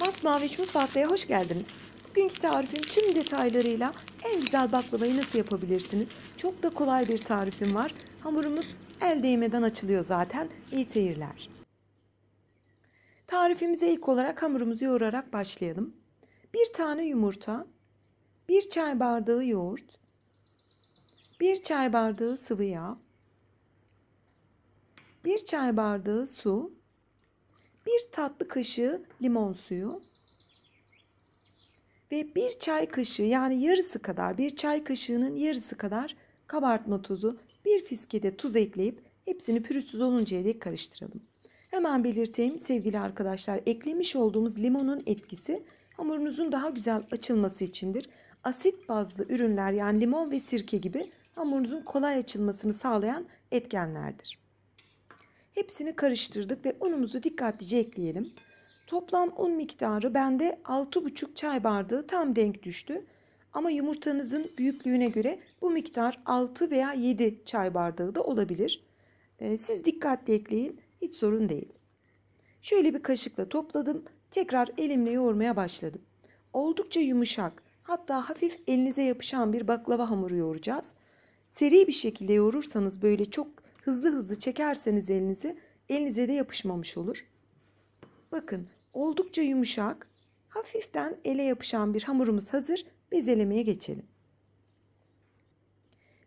Masmavi 3 Mutfaklı'ya hoş geldiniz. Bugünkü tarifin tüm detaylarıyla en güzel baklavayı nasıl yapabilirsiniz? Çok da kolay bir tarifim var. Hamurumuz el değmeden açılıyor zaten. İyi seyirler. Tarifimize ilk olarak hamurumuzu yoğurarak başlayalım. Bir tane yumurta, bir çay bardağı yoğurt, bir çay bardağı sıvı yağ, bir çay bardağı su, 1 tatlı kaşığı limon suyu ve 1 çay kaşığı yani yarısı kadar bir çay kaşığının yarısı kadar kabartma tozu bir fiskede tuz ekleyip hepsini pürüzsüz oluncaya dek karıştıralım. Hemen belirteyim sevgili arkadaşlar eklemiş olduğumuz limonun etkisi hamurunuzun daha güzel açılması içindir. Asit bazlı ürünler yani limon ve sirke gibi hamurunuzun kolay açılmasını sağlayan etkenlerdir. Hepsini karıştırdık ve unumuzu dikkatlice ekleyelim. Toplam un miktarı bende 6,5 çay bardağı tam denk düştü. Ama yumurtanızın büyüklüğüne göre bu miktar 6 veya 7 çay bardağı da olabilir. Ee, siz dikkatli ekleyin hiç sorun değil. Şöyle bir kaşıkla topladım. Tekrar elimle yoğurmaya başladım. Oldukça yumuşak hatta hafif elinize yapışan bir baklava hamuru yoğuracağız. Seri bir şekilde yoğurursanız böyle çok hızlı hızlı çekerseniz elinizi elinize de yapışmamış olur. Bakın oldukça yumuşak, hafiften ele yapışan bir hamurumuz hazır. Bezelemeye geçelim.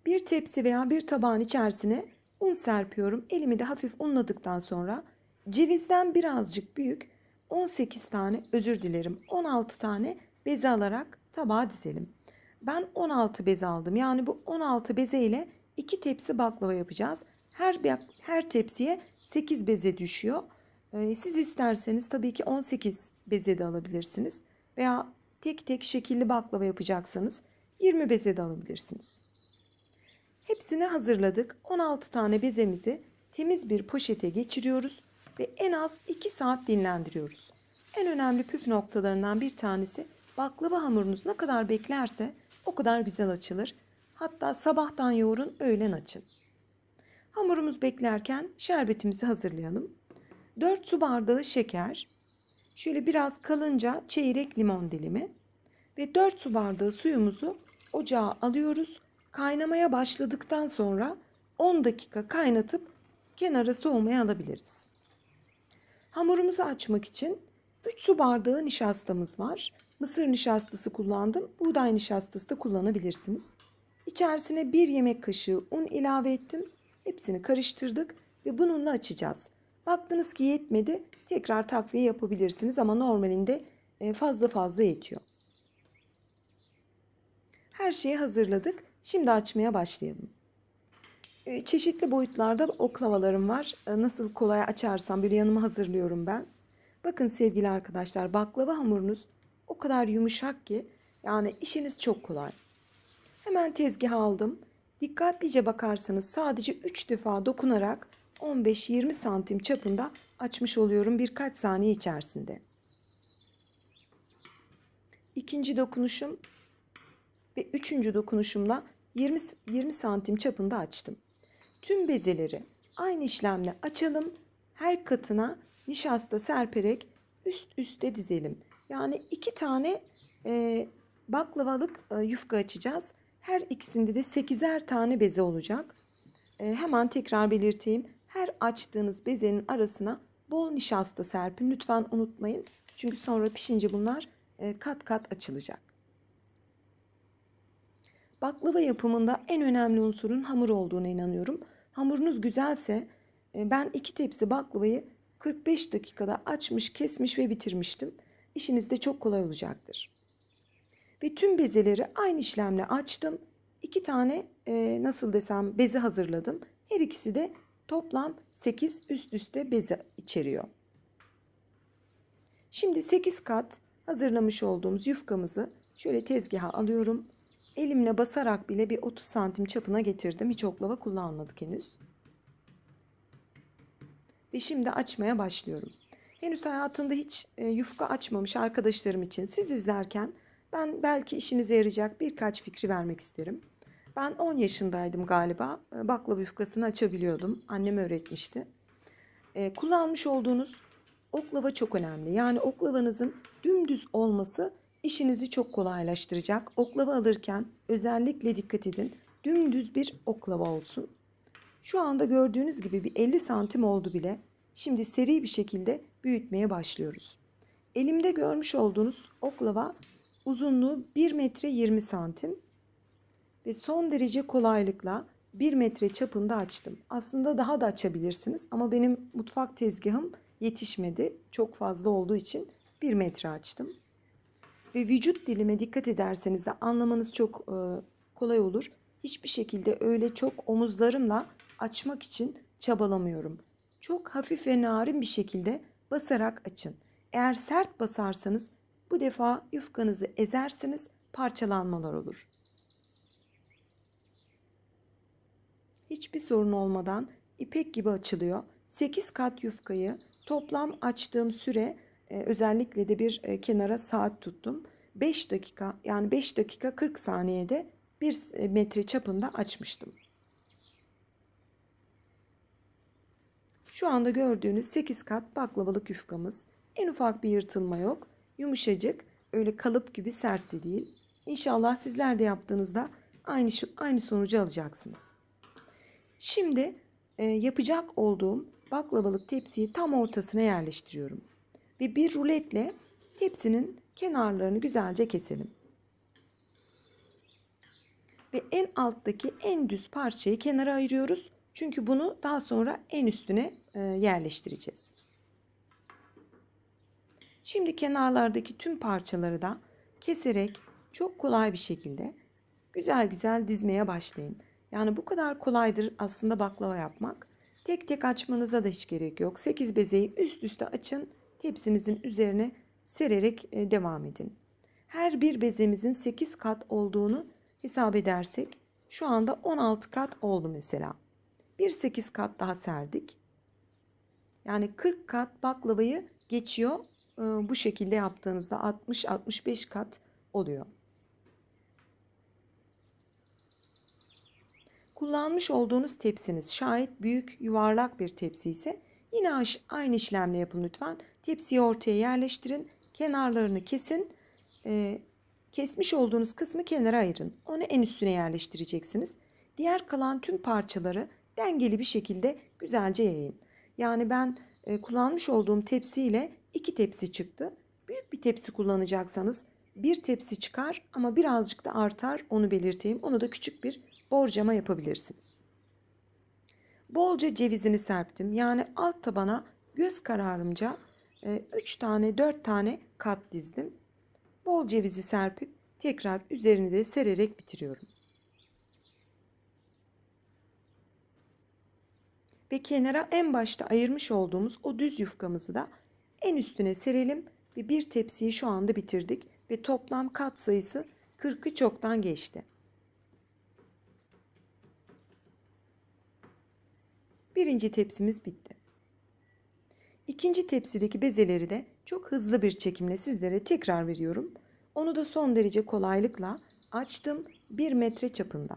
Bir tepsi veya bir tabağın içerisine un serpiyorum. Elimi de hafif unladıktan sonra cevizden birazcık büyük 18 tane özür dilerim 16 tane beze alarak tabağa dizelim. Ben 16 beze aldım. Yani bu 16 beze ile 2 tepsi baklava yapacağız. Her her tepsiye 8 beze düşüyor. Ee, siz isterseniz tabii ki 18 beze de alabilirsiniz veya tek tek şekilli baklava yapacaksanız 20 beze de alabilirsiniz. Hepsini hazırladık. 16 tane bezemizi temiz bir poşete geçiriyoruz ve en az 2 saat dinlendiriyoruz. En önemli püf noktalarından bir tanesi baklava hamurunuz ne kadar beklerse o kadar güzel açılır. Hatta sabahtan yoğurun öğlen açın. Hamurumuz beklerken şerbetimizi hazırlayalım. 4 su bardağı şeker, şöyle biraz kalınca çeyrek limon dilimi ve 4 su bardağı suyumuzu ocağa alıyoruz. Kaynamaya başladıktan sonra 10 dakika kaynatıp kenara soğumaya alabiliriz. Hamurumuzu açmak için 3 su bardağı nişastamız var. Mısır nişastası kullandım. Buğday nişastası da kullanabilirsiniz. İçerisine 1 yemek kaşığı un ilave ettim Hepsini karıştırdık ve bununla açacağız. Baktınız ki yetmedi. Tekrar takviye yapabilirsiniz ama normalinde e, fazla fazla yetiyor. Her şeyi hazırladık. Şimdi açmaya başlayalım. E, çeşitli boyutlarda oklavalarım var. E, nasıl kolay açarsam böyle yanıma hazırlıyorum ben. Bakın sevgili arkadaşlar baklava hamurunuz o kadar yumuşak ki yani işiniz çok kolay. Hemen tezgah aldım. Dikkatlice bakarsanız sadece 3 defa dokunarak 15-20 santim çapında açmış oluyorum birkaç saniye içerisinde. İkinci dokunuşum ve üçüncü dokunuşumla 20, 20 santim çapında açtım. Tüm bezeleri aynı işlemle açalım. Her katına nişasta serperek üst üste dizelim. Yani iki tane e, baklavalık e, yufka açacağız. Her ikisinde de 8'er tane beze olacak. E, hemen tekrar belirteyim. Her açtığınız bezenin arasına bol nişasta serpin. Lütfen unutmayın. Çünkü sonra pişince bunlar e, kat kat açılacak. Baklava yapımında en önemli unsurun hamur olduğuna inanıyorum. Hamurunuz güzelse e, ben iki tepsi baklavayı 45 dakikada açmış, kesmiş ve bitirmiştim. İşiniz de çok kolay olacaktır. Ve tüm bezeleri aynı işlemle açtım. İki tane e, nasıl desem bezi hazırladım. Her ikisi de toplam 8 üst üste beze içeriyor. Şimdi 8 kat hazırlamış olduğumuz yufkamızı şöyle tezgaha alıyorum. Elimle basarak bile bir 30 santim çapına getirdim. Hiç oklava kullanmadık henüz. Ve şimdi açmaya başlıyorum. Henüz hayatında hiç e, yufka açmamış arkadaşlarım için siz izlerken ben belki işinize yarayacak birkaç fikri vermek isterim. Ben 10 yaşındaydım galiba. Ee, baklava yufkasını açabiliyordum. Annem öğretmişti. Ee, kullanmış olduğunuz oklava çok önemli. Yani oklavanızın dümdüz olması işinizi çok kolaylaştıracak. Oklava alırken özellikle dikkat edin. Dümdüz bir oklava olsun. Şu anda gördüğünüz gibi bir 50 santim oldu bile. Şimdi seri bir şekilde büyütmeye başlıyoruz. Elimde görmüş olduğunuz oklava Uzunluğu 1 metre 20 santim ve son derece kolaylıkla 1 metre çapında açtım. Aslında daha da açabilirsiniz ama benim mutfak tezgahım yetişmedi. Çok fazla olduğu için 1 metre açtım. Ve vücut dilime dikkat ederseniz de anlamanız çok e, kolay olur. Hiçbir şekilde öyle çok omuzlarımla açmak için çabalamıyorum. Çok hafif ve narin bir şekilde basarak açın. Eğer sert basarsanız bu defa yufkanızı ezersiniz, parçalanmalar olur. Hiçbir sorun olmadan ipek gibi açılıyor. 8 kat yufkayı toplam açtığım süre e, özellikle de bir e, kenara saat tuttum. 5 dakika yani 5 dakika 40 saniyede 1 e, metre çapında açmıştım. Şu anda gördüğünüz 8 kat baklavalık yufkamız. En ufak bir yırtılma yok. Yumuşacık, öyle kalıp gibi sert de değil. İnşallah sizler de yaptığınızda aynı aynı sonucu alacaksınız. Şimdi e, yapacak olduğum baklavalık tepsiyi tam ortasına yerleştiriyorum. Ve bir ruletle tepsinin kenarlarını güzelce keselim. Ve en alttaki en düz parçayı kenara ayırıyoruz. Çünkü bunu daha sonra en üstüne e, yerleştireceğiz. Şimdi kenarlardaki tüm parçaları da keserek çok kolay bir şekilde güzel güzel dizmeye başlayın. Yani bu kadar kolaydır aslında baklava yapmak. Tek tek açmanıza da hiç gerek yok. 8 bezeyi üst üste açın. Tepsinizin üzerine sererek e, devam edin. Her bir bezemizin 8 kat olduğunu hesap edersek şu anda 16 kat oldu mesela. Bir 8 kat daha serdik. Yani 40 kat baklavayı geçiyor ee, bu şekilde yaptığınızda 60-65 kat oluyor. Kullanmış olduğunuz tepsiniz şayet büyük yuvarlak bir tepsi ise yine aynı işlemle yapın lütfen. Tepsiyi ortaya yerleştirin, kenarlarını kesin, ee, kesmiş olduğunuz kısmı kenara ayırın. Onu en üstüne yerleştireceksiniz. Diğer kalan tüm parçaları dengeli bir şekilde güzelce yayın. Yani ben e, kullanmış olduğum tepsiyle 2 tepsi çıktı. Büyük bir tepsi kullanacaksanız bir tepsi çıkar ama birazcık da artar onu belirteyim. Onu da küçük bir borcama yapabilirsiniz. Bolca cevizini serptim. Yani alt tabana göz kararımca 3 e, tane 4 tane kat dizdim. Bol cevizi serpip tekrar üzerini de sererek bitiriyorum. Ve kenara en başta ayırmış olduğumuz o düz yufkamızı da en üstüne serelim ve bir tepsiyi şu anda bitirdik ve toplam kat sayısı 40'ı çoktan geçti. Birinci tepsimiz bitti. İkinci tepsideki bezeleri de çok hızlı bir çekimle sizlere tekrar veriyorum. Onu da son derece kolaylıkla açtım 1 metre çapında.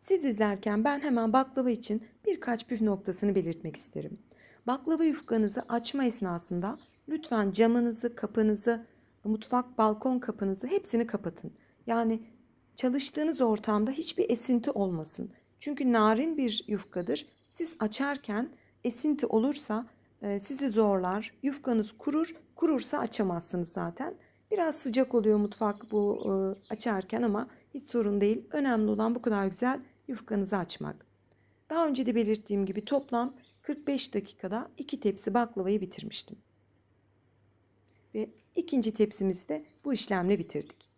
Siz izlerken ben hemen baklava için birkaç püf noktasını belirtmek isterim. Baklava yufkanızı açma esnasında lütfen camınızı, kapınızı, mutfak balkon kapınızı hepsini kapatın. Yani çalıştığınız ortamda hiçbir esinti olmasın. Çünkü narin bir yufkadır. Siz açarken esinti olursa e, sizi zorlar. Yufkanız kurur. Kurursa açamazsınız zaten. Biraz sıcak oluyor mutfak bu e, açarken ama hiç sorun değil. Önemli olan bu kadar güzel yufkanızı açmak. Daha önce de belirttiğim gibi toplam 45 dakikada 2 tepsi baklavayı bitirmiştim. Ve ikinci tepsimizi de bu işlemle bitirdik.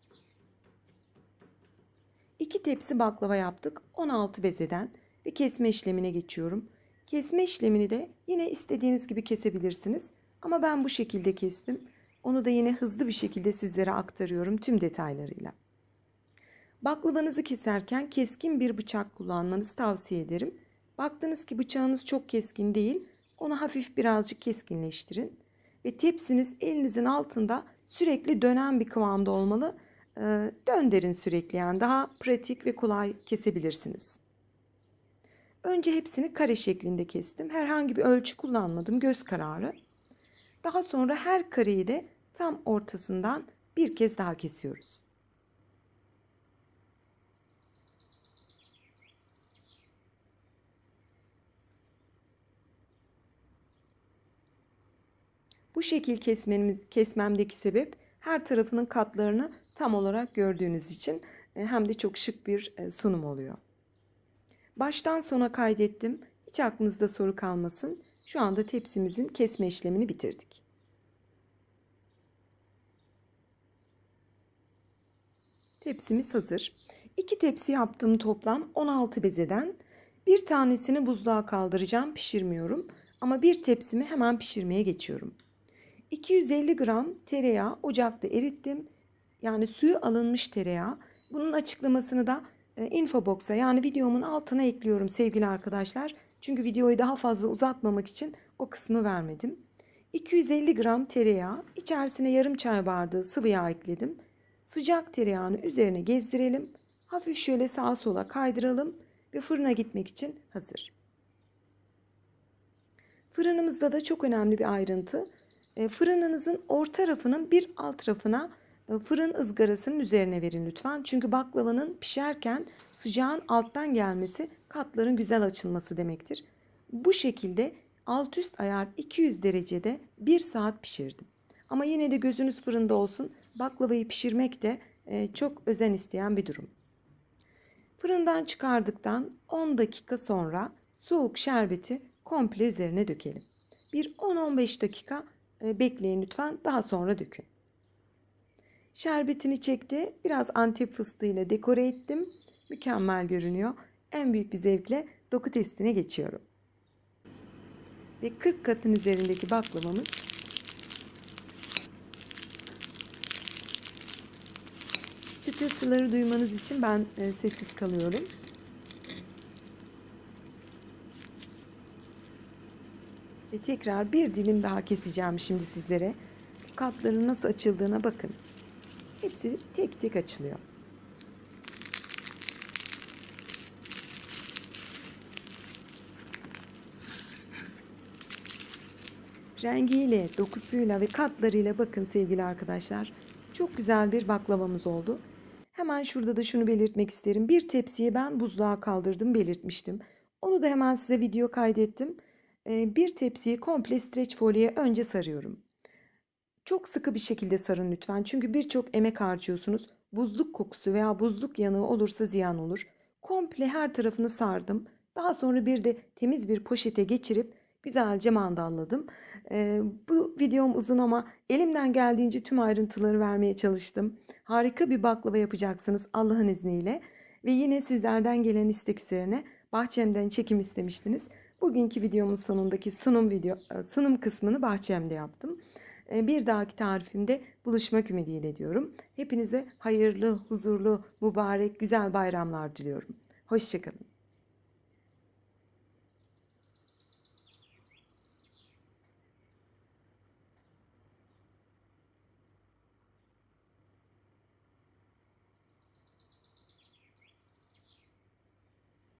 2 tepsi baklava yaptık 16 bezeden ve kesme işlemine geçiyorum. Kesme işlemini de yine istediğiniz gibi kesebilirsiniz ama ben bu şekilde kestim. Onu da yine hızlı bir şekilde sizlere aktarıyorum tüm detaylarıyla. Baklavanızı keserken keskin bir bıçak kullanmanızı tavsiye ederim. Baktınız ki bıçağınız çok keskin değil. Onu hafif birazcık keskinleştirin. Ve tepsiniz elinizin altında sürekli dönen bir kıvamda olmalı. Ee, dönderin sürekli yani daha pratik ve kolay kesebilirsiniz. Önce hepsini kare şeklinde kestim. Herhangi bir ölçü kullanmadım. Göz kararı. Daha sonra her kareyi de tam ortasından bir kez daha kesiyoruz. Bu şekil kesmemiz, kesmemdeki sebep her tarafının katlarını tam olarak gördüğünüz için e, hem de çok şık bir e, sunum oluyor. Baştan sona kaydettim. Hiç aklınızda soru kalmasın. Şu anda tepsimizin kesme işlemini bitirdik. Tepsimiz hazır. İki tepsi yaptığım toplam 16 bezeden bir tanesini buzluğa kaldıracağım pişirmiyorum ama bir tepsimi hemen pişirmeye geçiyorum. 250 gram tereyağı ocakta erittim. Yani suyu alınmış tereyağı. Bunun açıklamasını da e, infobox'a yani videomun altına ekliyorum sevgili arkadaşlar. Çünkü videoyu daha fazla uzatmamak için o kısmı vermedim. 250 gram tereyağı, içerisine yarım çay bardağı sıvı yağ ekledim. Sıcak tereyağını üzerine gezdirelim. Hafif şöyle sağa sola kaydıralım ve fırına gitmek için hazır. Fırınımızda da çok önemli bir ayrıntı e, fırınınızın orta tarafının bir alt rafına e, fırın ızgarasının üzerine verin lütfen. Çünkü baklavanın pişerken sıcağın alttan gelmesi katların güzel açılması demektir. Bu şekilde alt üst ayar 200 derecede 1 saat pişirdim. Ama yine de gözünüz fırında olsun baklavayı pişirmek de e, çok özen isteyen bir durum. Fırından çıkardıktan 10 dakika sonra soğuk şerbeti komple üzerine dökelim. Bir 10-15 dakika ee, bekleyin lütfen. Daha sonra dökün. Şerbetini çekti. Biraz antep fıstığıyla dekore ettim. Mükemmel görünüyor. En büyük bir zevkle doku testine geçiyorum. Ve 40 katın üzerindeki baklavamız çıtırtıları duymanız için ben e, sessiz kalıyorum. tekrar bir dilim daha keseceğim şimdi sizlere. katların nasıl açıldığına bakın. Hepsi tek tek açılıyor. Rengiyle, dokusuyla ve katlarıyla bakın sevgili arkadaşlar. Çok güzel bir baklavamız oldu. Hemen şurada da şunu belirtmek isterim. Bir tepsiye ben buzluğa kaldırdım belirtmiştim. Onu da hemen size video kaydettim. Ee, bir tepsiyi komple streç folye önce sarıyorum. Çok sıkı bir şekilde sarın lütfen çünkü birçok emek harcıyorsunuz. Buzluk kokusu veya buzluk yanığı olursa ziyan olur. Komple her tarafını sardım. Daha sonra bir de temiz bir poşete geçirip güzelce mandalladım. Ee, bu videom uzun ama elimden geldiğince tüm ayrıntıları vermeye çalıştım. Harika bir baklava yapacaksınız Allah'ın izniyle. Ve yine sizlerden gelen istek üzerine bahçemden çekim istemiştiniz. Bugünkü videomun sonundaki sunum video e, sunum kısmını bahçemde yaptım. E, bir dahaki tarifimde buluşmak ümidiyle diyorum. Hepinize hayırlı, huzurlu, mübarek, güzel bayramlar diliyorum. Hoşçakalın.